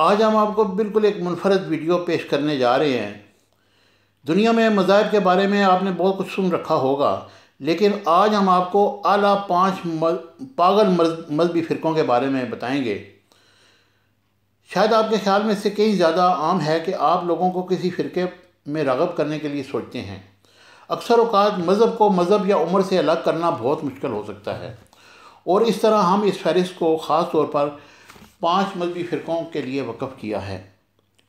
आज हम आपको बिल्कुल एक मुनफरद वीडियो पेश करने जा रहे हैं दुनिया में मज़ाहब के बारे में आपने बहुत कुछ सुन रखा होगा लेकिन आज हम आपको आला पाँच मल, पागल मजहबी फ़िरक़ों के बारे में बताएंगे शायद आपके ख्याल में इससे कहीं ज़्यादा आम है कि आप लोगों को किसी फ़िरके में रगब करने के लिए सोचते हैं अक्सर अवकात मज़हब को मज़हब या उम्र से अलग करना बहुत मुश्किल हो सकता है और इस तरह हम इस फहरिस्त को ख़ास तौर पर पांच मजहबी फ़िरक़ों के लिए वक़ किया है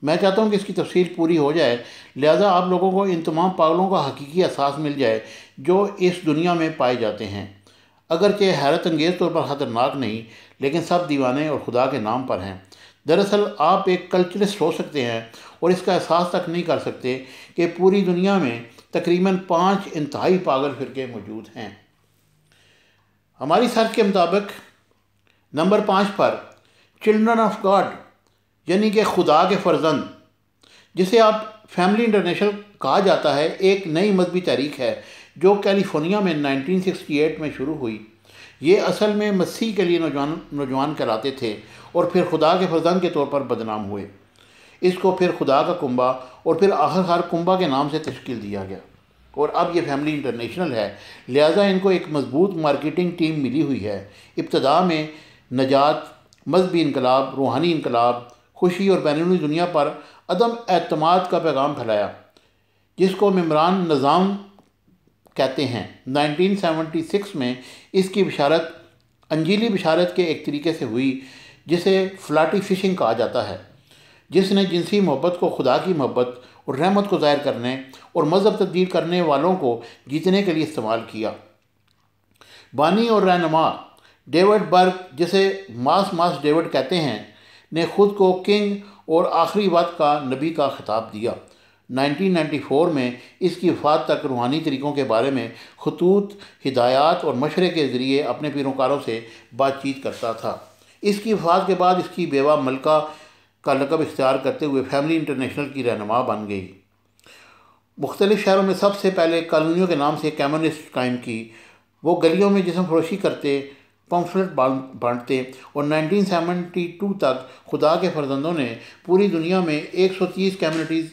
मैं चाहता हूँ कि इसकी तफसील पूरी हो जाए लिहाजा आप लोगों को इन तमाम पागलों का हकीकी एहसास मिल जाए जो इस दुनिया में पाए जाते हैं अगरचे हैरत अंगेज़ तौर पर ख़तरनाक नहीं लेकिन सब दीवाने और खुदा के नाम पर हैं दरअसल आप एक कल्चरिस्ट हो सकते हैं और इसका एहसास तक नहीं कर सकते कि पूरी दुनिया में तकरीबन पाँच इंतहाई पागल फ़िरके मौजूद हैं हमारी सर्च के मुताबिक नंबर पाँच पर चिल्ड्रन ऑफ गॉड यानी कि खुदा के फर्जंद जिसे आप फैमिली इंटरनेशनल कहा जाता है एक नई मजहबी तहरीक है जो कैलिफोर्निया में 1968 में शुरू हुई ये असल में मसीह के लिए नौजवान नौजवान कराते थे और फिर खुदा के फर्जंद के तौर पर बदनाम हुए इसको फिर खुदा का कुंबा और फिर आखिर हर कुंबा के नाम से तश्कील दिया गया और अब ये फैमिली इंटरनेशनल है लिहाजा इनको एक मजबूत मार्केटिंग टीम मिली हुई है इब्तदा में नजात मजहबी इनकलाब रूहानी इनकलाब खुशी और बैरूनी दुनिया पर अदम अतमाद का पैगाम फैलाया जिसको ममरान निज़ाम कहते हैं 1976 में इसकी बिशारत अंजीली बिशारत के एक तरीके से हुई जिसे फ्लाटी फिशिंग कहा जाता है जिसने जिनसी मोहब्बत को खुदा की मोहब्बत और रहमत को ज़ाहिर करने और मज़हब तब्दील करने वालों को जीतने के लिए इस्तेमाल किया बानी और रहनमा डेविड बर्ग जिसे मास मास डेविड कहते हैं ने खुद को किंग और आखिरी वक्त का नबी का खिताब दिया 1994 में इसकी वफात तक रूहानी तरीक़ों के बारे में खतूत हिदायत और मशरे के ज़रिए अपने पिरोकारों से बातचीत करता था इसकी वफात के बाद इसकी बेवा मलका का लकब इख्तियार करते हुए फैमिली इंटरनेशनल की रहनमा बन गई मुख्तलिफ़ शहरों में सबसे पहले कॉलोनीों के नाम से कम्युनिस्ट कायम की वो गलियों में जिसम फरोशी करते पम्फलेट बांटते और 1972 तक खुदा के फर्जंदों ने पूरी दुनिया में 130 कम्युनिटीज़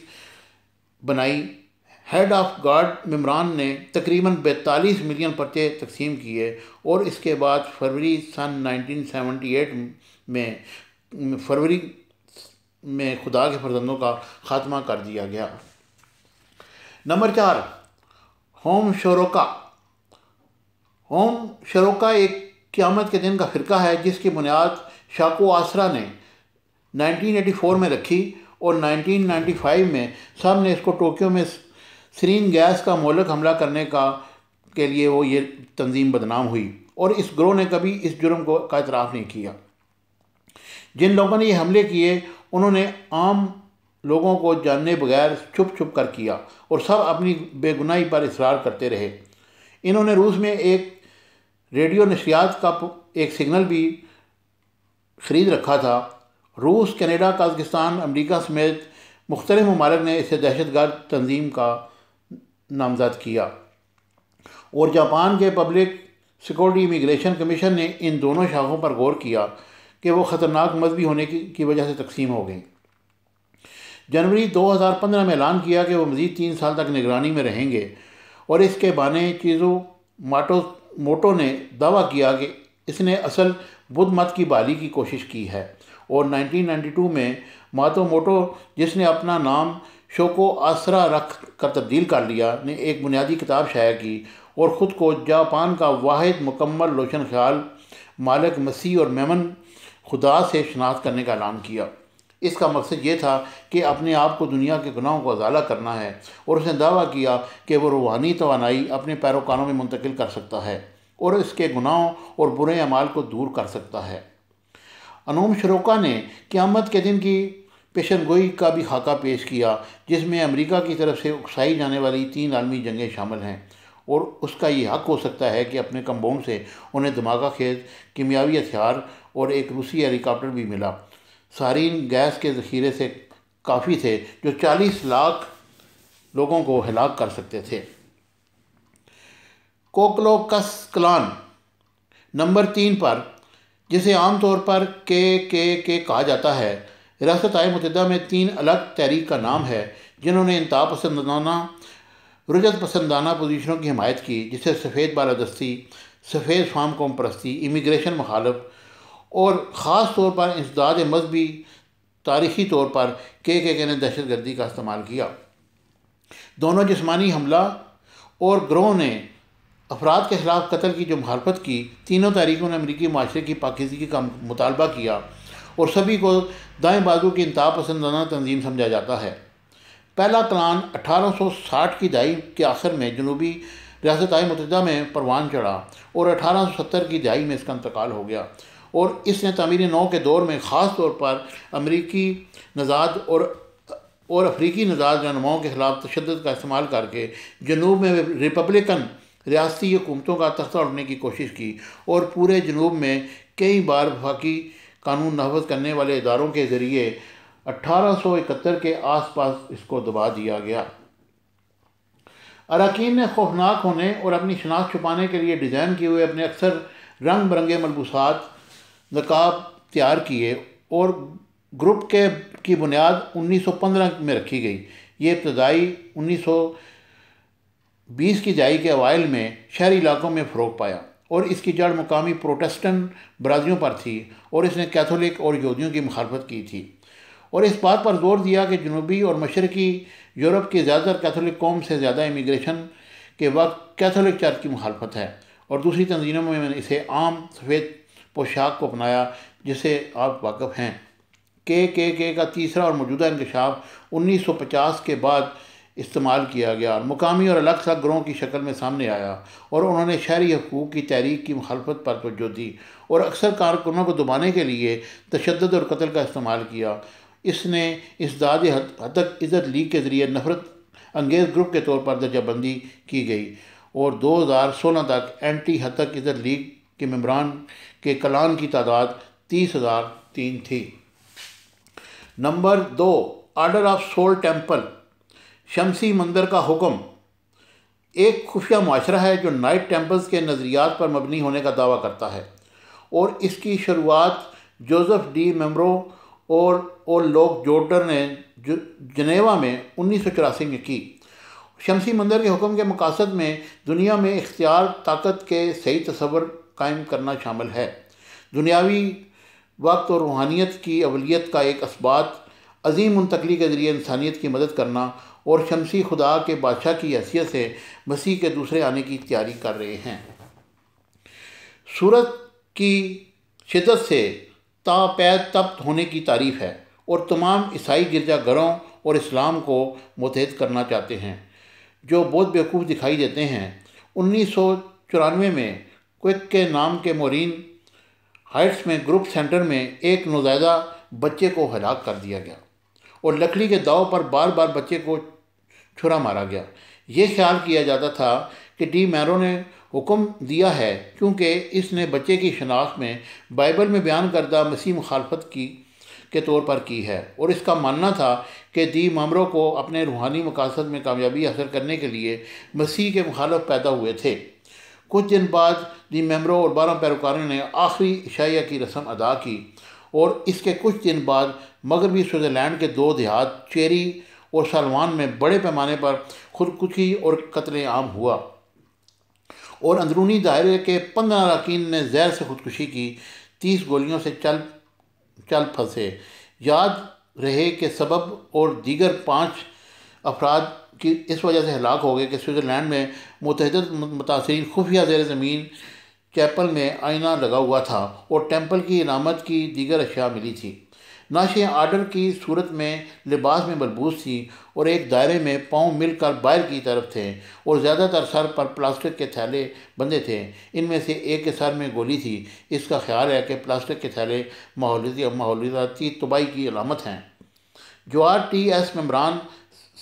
बनाई हेड ऑफ गार्ड ममरान ने तकरीबन बैतालीस मिलियन पर्चे तकसीम किए और इसके बाद फरवरी सन 1978 में फरवरी में खुदा के फर्जंदों का खात्मा कर दिया गया नंबर चार होम शरोका होम शरोका एक क़्यामत के दिन का फ़िरका है जिसकी बुनियाद शाको आसरा ने 1984 में रखी और 1995 में सब ने इसको टोक्यो में सरीन गैस का मोलक हमला करने का के लिए वो ये तंजीम बदनाम हुई और इस ग्रोह ने कभी इस जुर्म को का इतराफ़ नहीं किया जिन लोगों ने ये हमले किए उन्होंने आम लोगों को जानने बगैर छुप छुप कर किया और सब अपनी बेगुनाही पर इसरार करते रहे इन्होंने रूस में एक रेडियो नशियात का एक सिग्नल भी खरीद रखा था रूस कनाडा काजकिस्तान अमेरिका समेत मुख्तलिफ ममालक ने इसे दहशत गर्द तंजीम का नामजद किया और जापान के पब्लिक सिक्योरिटी इमिग्रेशन कमीशन ने इन दोनों शाखों पर गौर किया कि वो ख़तरनाक मजहबी होने की, की वजह से तकसीम हो गई जनवरी 2015 में ऐलान किया कि वो मज़ीद तीन साल तक निगरानी में रहेंगे और इसके बने चीज़ों माटो मोटो ने दावा किया कि इसने असल बुद्ध मत की बाली की कोशिश की है और 1992 में मातो मोटो जिसने अपना नाम शोको आसरा रख कर तब्दील कर लिया ने एक बुनियादी किताब शाया की और ख़ुद को जापान का वाद मुकम्मल रोशन ख्याल मालिक मसीह और मेमन खुदा से शनाख्त करने का ऐलान किया इसका मकसद ये था कि अपने आप को दुनिया के गुनाहों को अजाला करना है और उसने दावा किया कि वो रूहानी तोानाई अपने पैरोकारों में मुंतकिल कर सकता है और इसके गुनाहों और बुरे अमाल को दूर कर सकता है अनूम शरोका ने क़्यामत के दिन की पेशन गोई का भी खाका पेश किया जिसमें अमरीका की तरफ से उकसाई जाने वाली तीन आलमी जंगें शामिल हैं और उसका ये हक हो सकता है कि अपने कंबाउंड से उन्हें धमाका खेज कीमियावी हथियार और एक रूसी हेलीकॉप्टर भी मिला सारीन गैस के ज़ख़ीरे से काफ़ी थे जो 40 लाख लोगों को हलाक कर सकते थे कोकलोकस क्लान नंबर तीन पर जिसे आमतौर पर के के के कहा जाता है रियासत आए मतदा में तीन अलग तहरीक का नाम है जिन्होंने इंतहा पसंदाना रुजत पसंदाना पोजीशनों की हमायत की जिसे सफ़ेद बालादस्ती सफ़ेद फार्म कौम परस्ती इमिग्रेशन मुखालफ और ख़ास तौर पर इंसदाद मजहबी तारीखी तौर पर के के के ने दहशत गर्दी का इस्तेमाल किया दोनों जिसमानी हमला और ग्रोह ने अफराद के खिलाफ कत्ल की जो मुहारफत की तीनों तारीखों ने अमरीकी माशरे की पाकिजगी का मुतालबा किया और सभी को दाएँ बाजू की इंतहा पसंदाना तंजीम समझा जाता है पहला कलान 1860 की दहाई के आखिर में जनूबी रियासत मुतदा में परवान चढ़ा और 1870 की दहाई में इसका इंतकाल हो गया और इसने तमीर नौ के दौर में ख़ास तौर पर अमरीकी नजाद और और अफ्रीकी नजाद रहनुमाओं के ख़िलाफ़ तशद का इस्तेमाल करके जनूब में रिपब्लिकन रियाती हुकूमतों का तख्ता उड़ने की कोशिश की और पूरे जनूब में कई बार वफाकी कानून नफज करने वाले इदारों के ज़रिए 1871 के आसपास इसको दबा दिया गया अरकान ने खौफनाक होने और अपनी शनाख्त छुपाने के लिए डिज़ाइन किए हुए अपने अक्सर रंग बिरंगे मलबूसात नकाब तैयार किए और ग्रुप के की बुनियाद 1915 में रखी गई ये इब्तदाई 1920 की जाई के अवाइल में शहरी इलाकों में फ़रोग पाया और इसकी जड़ मुकामी प्रोटेस्टेंट बरदरीों पर थी और इसने कैथोलिक और यहूदियों की मुखालफत की थी और इस बात पर जोर दिया कि जनूबी और मशरकी यूरोप की ज़्यादातर कैथोलिक कौम से ज़्यादा इमिग्रेशन के वक्त कैथोलिक चर्च की मुखालफत है और दूसरी तंजीमों में इसे आम सफ़ेद पोशाक को अपनाया जिसे आप वाकफ़ हैं के के के का तीसरा और मौजूदा इंकशाफ 1950 के बाद इस्तेमाल किया गया और मुकामी और अलग सा ग्रोह की शक्ल में सामने आया और उन्होंने शहरी हकूक़ की तहरीक की मुखालफत पर तोज्जो दी और अक्सर कारकुनों को दबाने के लिए तशद और कत्ल का इस्तेमाल किया इसने इस दाद हतक इज़्ज़त लीग के ज़रिए नफरत अंगेज़ ग्रुप के तौर पर दर्जाबंदी की गई और 2016 तक एंटी हतक इज़्ज़त लीग के मम्बरान के कलान की तादाद तीस हज़ार तीन थी नंबर दो आर्डर ऑफ सोल टेम्पल शमसी मंदिर का हुक्म एक खुफिया माशरा है जो नाइट टेम्पल्स के नज़रियात पर मबनी होने का दावा करता है और इसकी शुरुआत जोसेफ डी मेमरो और और लोग जोर्डर ने जनेवा में उन्नीस सौ चौरासी में की शमसी मंदिर के हुक्म के मकासद में दुनिया में इख्तियार ताकत के सही तस्वर कायम करना शामिल है दुनियावी वक्त और रूहानियत की अवलीत का एक इस्बात अजीम मुंतकली के ज़रिए इंसानियत की मदद करना और शमसी खुदा के बादशाह की हैसियत से मसीह के दूसरे आने की तैयारी कर रहे हैं सूरत की शिदत से तापैद तप्त होने की तारीफ़ है और तमाम ईसाई गिरजा घरों और इस्लाम को मुतहद करना चाहते हैं जो बहुत बेवकूफ़ दिखाई देते हैं उन्नीस सौ चौरानवे में क्विक के नाम के मोरिन हाइट्स में ग्रुप सेंटर में एक नोजायदा बच्चे को हलाक कर दिया गया और लकड़ी के दाव पर बार बार बच्चे को छुरा मारा गया ये ख्याल किया जाता था कि डी मैरो ने हुक्म दिया है क्योंकि इसने बच्चे की शनाख्त में बाइबल में बयान करदा मसीह मुखालफत की के तौर पर की है और इसका मानना था कि दी मामरों को अपने रूहानी मकासद में कामयाबी हासिल करने के लिए मसीह के मुखालफ पैदा हुए थे कुछ दिन बाद दी मेम्बरों और बारह पैरोकारों ने आखिरी इशाया की रस्म अदा की और इसके कुछ दिन बाद मगरबी स्विट्ज़रलैंड के दो देहात चेरी और सलमान में बड़े पैमाने पर खुदकुशी और कतले आम हुआ और अंदरूनी दायरे के पंद्रह अरकान ने जहर से खुदकुशी की तीस गोलियों से चल चल फंसे याद रहे के सबब और दीगर पाँच अफराद की इस वजह से हलाक हो गए कि स्विट्ज़रलैंड में मुतहद मुतासरी खुफिया जेर ज़मीन चैपल में आईना लगा हुआ था और टेम्पल की इनामत की दीगर अशिया मिली थी नाशें आर्डर की सूरत में लिबास में मलबूस थी और एक दायरे में पाँव मिलकर बाहर की तरफ थे और ज़्यादातर सर पर प्लास्टिक के थैले बंधे थे इनमें से एक के सर में गोली थी इसका ख्याल है कि प्लास्टिक के थैले माहौलियाती माहौलियाती तबाही की अलामत हैं जो आर टी एस ममरान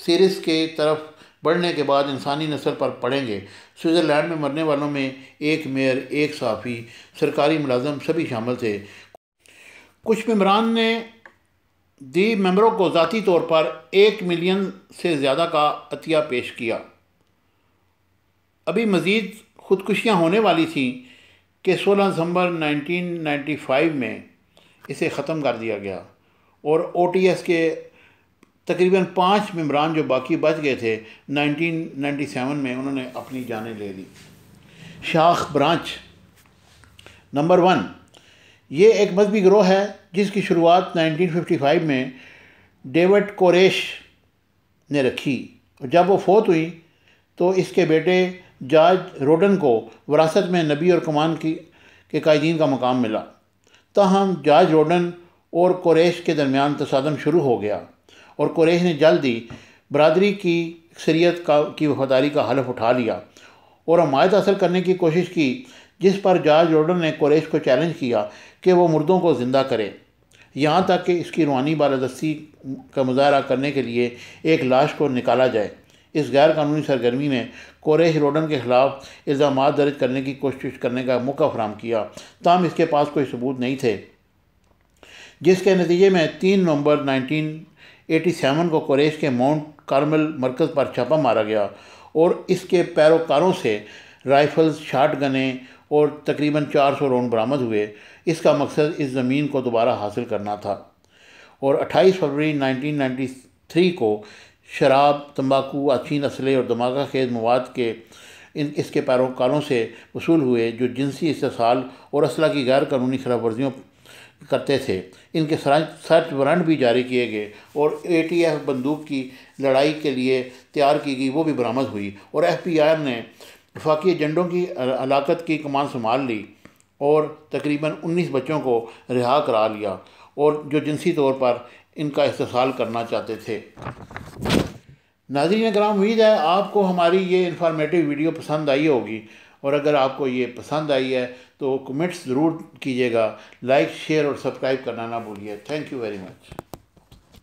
सीरीज़ के तरफ बढ़ने के बाद इंसानी नस्ल पर पड़ेंगे स्विट्ज़रलैंड में मरने वालों में एक मेयर एक साफ़ी सरकारी मुलाजम सभी शामिल थे कुछ मम्बरान ने दी मेम्बरों को ज़ाती तौर पर एक मिलियन से ज़्यादा का अतिया पेश किया अभी मज़ीद खुदकुशियाँ होने वाली थीं कि 16 दिसंबर 1995 में इसे ख़त्म कर दिया गया और ओ के तकरीबन पाँच मम्बरान जो बाकी बच गए थे 1997 में उन्होंने अपनी जानें ले ली शाख ब्रांच नंबर वन ये एक मजहबी ग्रोह है जिसकी शुरुआत 1955 में डेविड कोरेश ने रखी जब वो फोत हुई तो इसके बेटे जॉर्ज रोडन को वरासत में नबी और कमान की के कायदीन का मकाम मिला ताहम जॉर्ज रोडन और कोरेश के दरमियान तसादम शुरू हो गया और कुरेश ने जल्द ही बरदरी की अक्सरीत का की वफादारी का हलफ उठा लिया और हमायत हासिल करने की कोशिश की जिस पर जॉर्ज रोडन ने कुरेश को चैलेंज किया कि वो मुर्दों को ज़िंदा करे यहाँ तक कि इसकी रूहानी बालादस्ती का मुजाहरा करने के लिए एक लाश को निकाला जाए इस गैर कानूनी सरगर्मी में कोरेश रोडन के खिलाफ इल्ज़ाम दर्ज करने की कोशिश करने का मौका फ्राहम किया तमाम इसके पास कोई सबूत नहीं थे जिसके नतीजे में तीन नवंबर नाइनटीन सेवन को कुरेश के माउंट कार्मल मरकज़ पर छापा मारा गया और इसके पैरोकारों से राइफल्स शार्ट गने और तकरीबन 400 राउंड बरामद हुए इसका मकसद इस ज़मीन को दोबारा हासिल करना था और 28 फरवरी 1993 को शराब तंबाकू अचीन असले और धमाका खेज मवाद के इन इसके पैरोकारों से वसूल हुए जो जिनसी इस्तेसाल और असला की गैर कानूनी खिलाफ वर्जियों करते थे इनके सर्च वारंट भी जारी किए गए और एटीएफ बंदूक की लड़ाई के लिए तैयार की गई वो भी बरामद हुई और एफबीआर ने वफाकी एजेंडों की हलाकत की कमान संभाल ली और तकरीबन 19 बच्चों को रिहा करा लिया और जो जिनसी तौर पर इनका इस्तेसाल करना चाहते थे नाजरीन ग्राम उम्मीद है आपको हमारी ये इंफॉर्मेटिव वीडियो पसंद आई होगी और अगर आपको ये पसंद आई है तो कमेंट्स ज़रूर कीजिएगा लाइक शेयर और सब्सक्राइब करना ना भूलिए थैंक यू वेरी मच